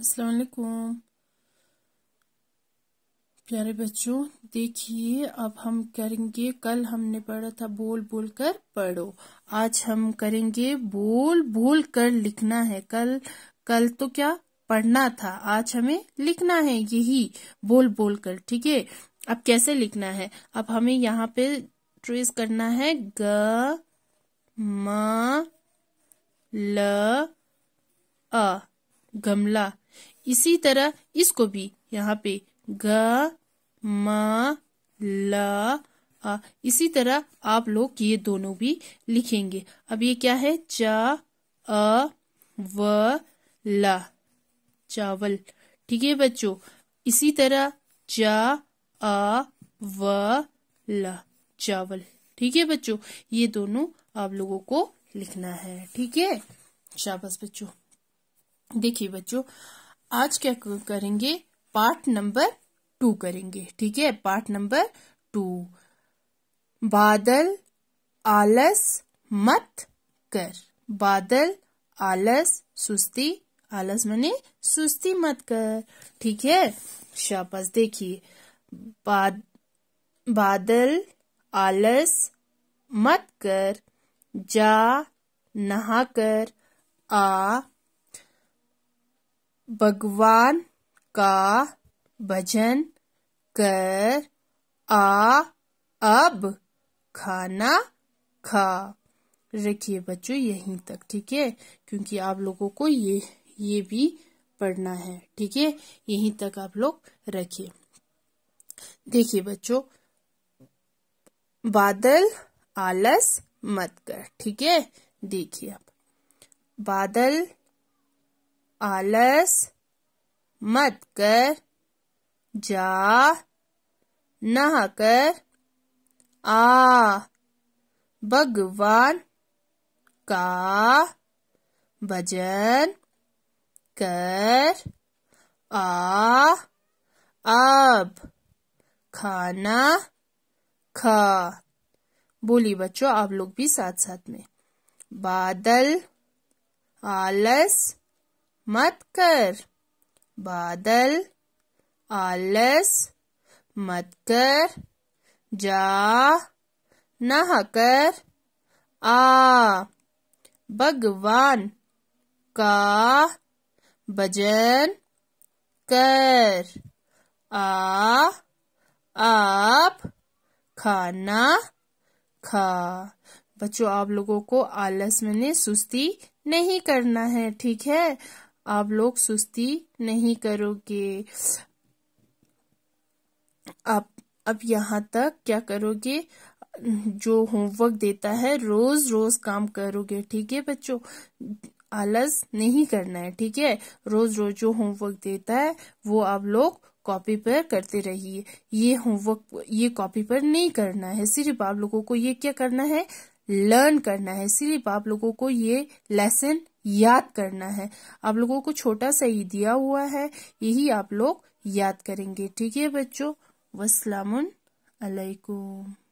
असलकुम प्यारे बच्चों देखिए अब हम करेंगे कल हमने पढ़ा था बोल बोल कर पढ़ो आज हम करेंगे बोल बोल कर लिखना है कल कल तो क्या पढ़ना था आज हमें लिखना है यही बोल बोल कर ठीक है अब कैसे लिखना है अब हमें यहाँ पे ट्रेस करना है ग म ल अ गमला इसी तरह इसको भी यहाँ पे ग म ल आ, इसी तरह आप लोग ये दोनों भी लिखेंगे अब ये क्या है चा अ व ल चावल ठीक है बच्चों इसी तरह चा अ व ल चावल ठीक है बच्चों ये दोनों आप लोगों को लिखना है ठीक है शाबाश बच्चों देखिए बच्चों आज क्या करेंगे पार्ट नंबर टू करेंगे ठीक है पार्ट नंबर टू बादल आलस मत कर बादल आलस सुस्ती आलस मने सुस्ती मत कर ठीक है शाबाश देखिए बाद, बादल आलस मत कर जा नहा कर आ भगवान का भजन कर आ अब खाना खा रखिए बच्चों यहीं तक ठीक है क्योंकि आप लोगों को ये ये भी पढ़ना है ठीक है यहीं तक आप लोग रखिए देखिए बच्चों बादल आलस मत कर ठीक है देखिए आप बादल आलस मत कर जा नहा कर आ भगवान का भजन कर आ अब खाना खा बोली बच्चों आप लोग भी साथ साथ में बादल आलस मत कर बादल आलस मत कर जा नहाकर आ भगवान का भजन कर आ आप खाना खा बच्चों आप लोगों को आलस मैंने सुस्ती नहीं करना है ठीक है आप लोग सुस्ती नहीं करोगे आप अब यहाँ तक क्या करोगे जो होमवर्क देता है रोज रोज काम करोगे ठीक है बच्चों आलस नहीं करना है ठीक है रोज रोज जो होमवर्क देता है वो आप लोग कॉपी पर करते रहिए ये होमवर्क ये कॉपी पर नहीं करना है सिर्फ आप लोगों को ये क्या करना है लर्न करना है सिर्फ आप लोगों को ये लेसन याद करना है आप लोगों को छोटा सा ही दिया हुआ है यही आप लोग याद करेंगे ठीक है बच्चों वसलामुन अलैकुम